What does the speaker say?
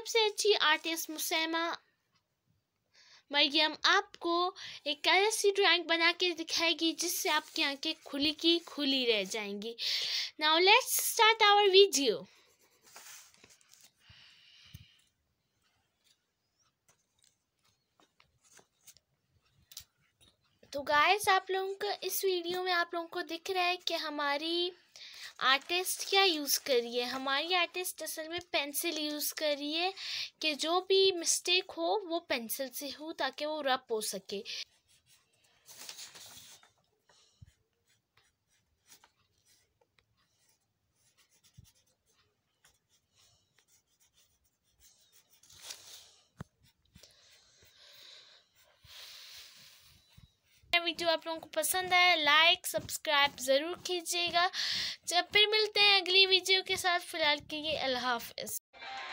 सबसे अच्छी आर्टिस्ट मुसैमा मरियम आपको एक ऐसी ड्राइंग बना के दिखाएगी जिससे आपकी आंखें खुली की खुली रह जाएंगी now let's start our video तो गाइस आप लोगों को इस वीडियो में आप लोगों को दिख रहा है कि हमारी आर्टिस्ट क्या यूज़ करिए हमारी आर्टिस्ट असल में पेंसिल यूज़ करिए कि जो भी मिस्टेक हो वो पेंसिल से हो ताकि वो रब हो सके वीडियो आप लोगों को पसंद आया लाइक सब्सक्राइब ज़रूर कीजिएगा जब फिर मिलते हैं अगली वीडियो के साथ फ़िलहाल के लिए अल्लाह हाफ